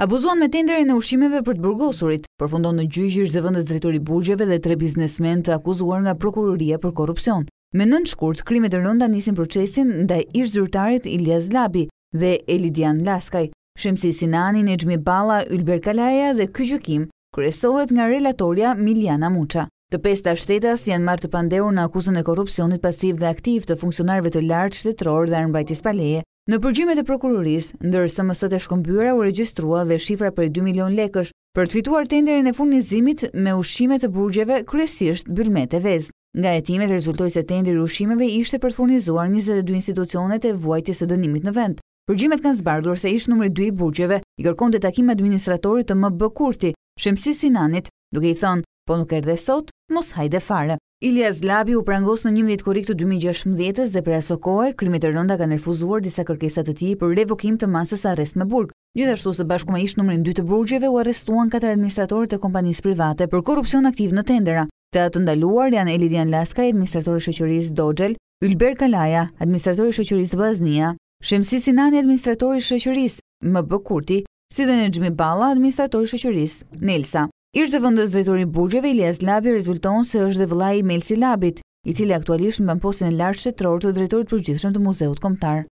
Abuzuan me tenderin e ushimeve për të burgosurit, përfundon në gjyqir zëvëndës drejtori burgjeve dhe tre biznesmen të akuzuar nga prokuroria për korupcion. Me nën shkurt, krimet e rënda nisin procesin nda ish zyrtarit Ilias Labi dhe Elidian Laskaj, Shemsi Sinani, Nejmi Bala, Ylber Kalaja dhe Kyqykim, kresohet nga relatoria Miljana Muqa. Të pesta shtetas janë marrë të pandehur në akuzën e korrupsionit pasiv dhe aktiv të funksionarëve të lartë shtetror dhe arnbajtis paleje, Në përgjimet e prokurorisë, ndërësë mësët e shkombyra u regjistrua dhe shifra për 2 milion lekësh, për të fituar tenderin e furnizimit me ushqime të burgjeve kryesisht bylmet e vezë. Nga etimet rezultoj se tenderi ushqimeve ishte për të furnizuar 22 institucionet e vuajtjes e dënimit në vend. Përgjimet kanë zbardhur se ishtë nëmri 2 i burgjeve i kërkon të takim administratorit të më bëkurti, shëmsi Sinanit, duke i thënë, po nuk erdhe sot, mos hajde fare. Ilias Labi u prangos në 11 korik të 2016 dhe për aso kohë, krimit e rënda ka nërfuzuar disa kërkesat të ti për revokim të masës arrest në burg. Gjithashtu se bashku me ishtë numërin 2 të burgjeve u arrestuan 4 administratorët e kompanisë private për korupcion aktiv në tendera. Të atë ndaluar janë Elidian Laska, administratorë i shëqërisë Dogel, Ylber Kalaja, administratorë i shëqërisë Vlaznia, Shemsi Sinani, administratorë i shëqërisë Më Kurti, si dhe në Gjmi Bala, i shëqërisë Nelsa. Ishtë dhe vëndës drejtori Burgjeve, Ilias Labi rezulton se është dhe vëllaj i Melsi Labit, i cili aktualisht në bënposin e lartë shtetëror të drejtorit për gjithëshëm të muzeut komtar.